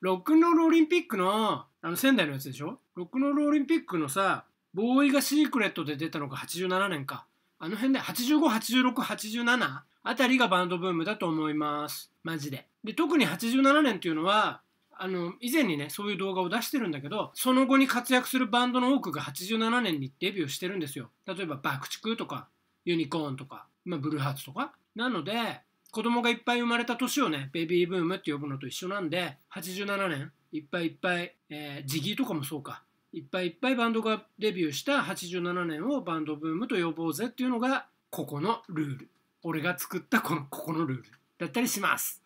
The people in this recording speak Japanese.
ロックンロールオリンピックの、あの仙台のやつでしょロックンロールオリンピックのさ、ボーイがシークレットで出たのが87年か。あの辺で85、86、87あたりがバンドブームだと思います。マジで。で、特に87年っていうのは、あの、以前にね、そういう動画を出してるんだけど、その後に活躍するバンドの多くが87年にデビューしてるんですよ。例えば、爆竹とか、ユニコーンとか、まあ、ブルーハーツとか。なので、子供がいっぱい生まれた年をね、ベビーブームって呼ぶのと一緒なんで、87年、いっぱいいっぱい、えー、ジギーとかもそうか、いっぱいいっぱいバンドがデビューした87年をバンドブームと呼ぼうぜっていうのが、ここのルール。俺が作ったこの、ここのルールだったりします。